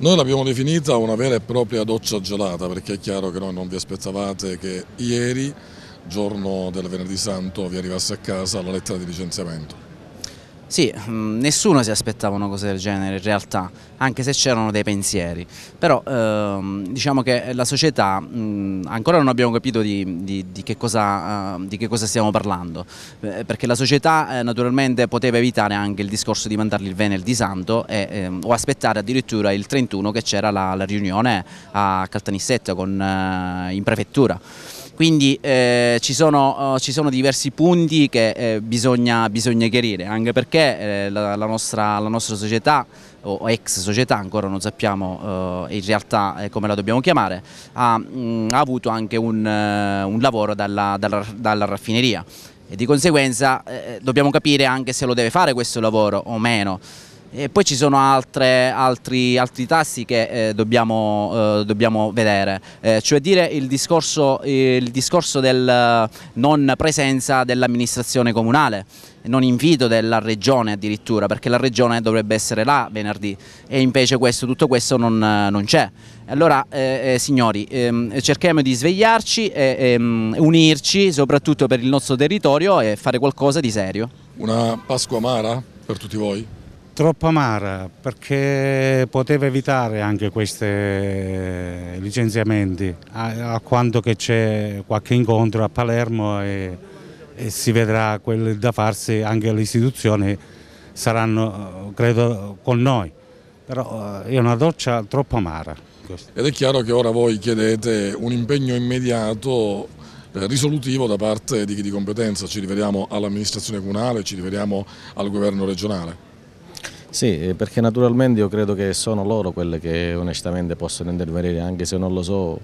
Noi l'abbiamo definita una vera e propria doccia gelata perché è chiaro che noi non vi aspettavate che ieri, giorno del venerdì santo, vi arrivasse a casa la lettera di licenziamento. Sì, mm, nessuno si aspettava una cosa del genere in realtà, anche se c'erano dei pensieri, però ehm, diciamo che la società mh, mm, ancora non abbiamo capito di, di, di, che cosa, uh, di, che cosa, stiamo parlando, eh, perché la società eh, naturalmente poteva evitare anche il discorso di mandarli il venerdì santo e, ehm, o aspettare addirittura il 31 che c'era la, la, riunione a Caltanissetta con, eh, in prefettura quindi eh, ci, sono, uh, ci, sono, diversi punti che eh, bisogna, bisogna, chiarire, anche perché eh, la, la, nostra, la, nostra, società o ex società, ancora non sappiamo eh, in realtà eh, come la dobbiamo chiamare, ha, mh, mm, ha avuto anche un, eh, un lavoro dalla, dalla, dalla raffineria e di conseguenza dobbiamo capire anche se lo deve fare questo lavoro o meno. E poi ci sono altre, altri, altri, tassi che eh, dobbiamo, eh, dobbiamo, vedere, eh, cioè dire il discorso, il discorso del non presenza dell'amministrazione comunale non invito della regione addirittura perché la regione dovrebbe essere là venerdì e invece questo, tutto questo non, non c'è. Allora eh, eh, signori ehm, cerchiamo di svegliarci e ehm, unirci soprattutto per il nostro territorio e fare qualcosa di serio. Una Pasqua amara per tutti voi? troppo amara perché poteva evitare anche questi eh, licenziamenti a, a quanto che c'è qualche incontro a Palermo e, e si vedrà quello da farsi anche le istituzioni saranno eh, credo con noi però eh, è una doccia troppo amara ed è chiaro che ora voi chiedete un impegno immediato risolutivo da parte di chi di competenza, ci rivediamo all'amministrazione comunale, ci rivediamo al governo regionale. Sì, perché naturalmente io credo che sono loro quelle che onestamente possono intervenire, anche se non lo so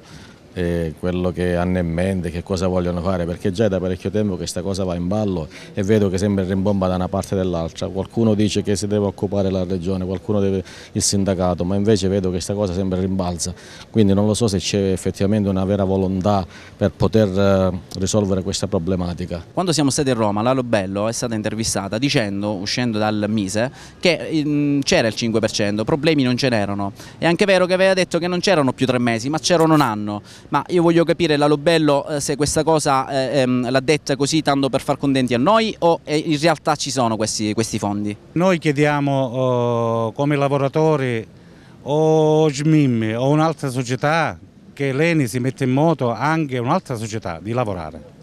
eh, quello che hanno in mente, che cosa vogliono fare, perché già è da parecchio tempo che questa cosa va in ballo e vedo che sempre rimbomba da una parte e dall'altra. Qualcuno dice che si deve occupare la regione, qualcuno deve il sindacato, ma invece vedo che questa cosa sempre rimbalza. Quindi non lo so se c'è effettivamente una vera volontà per poter eh, risolvere questa problematica. Quando siamo stati a Roma, Lalo Bello è stata intervistata dicendo, uscendo dal Mise, che mm, c'era il 5%, problemi non ce n'erano. È anche vero che aveva detto che non c'erano più tre mesi, ma c'erano un anno ma io voglio capire la Lobello eh, se questa cosa eh, ehm, l'ha detta così tanto per far contenti a noi o eh, in realtà ci sono questi, questi fondi? Noi chiediamo oh, come lavoratori o SMIM o un'altra società che l'ENI si mette in moto anche un'altra società di lavorare.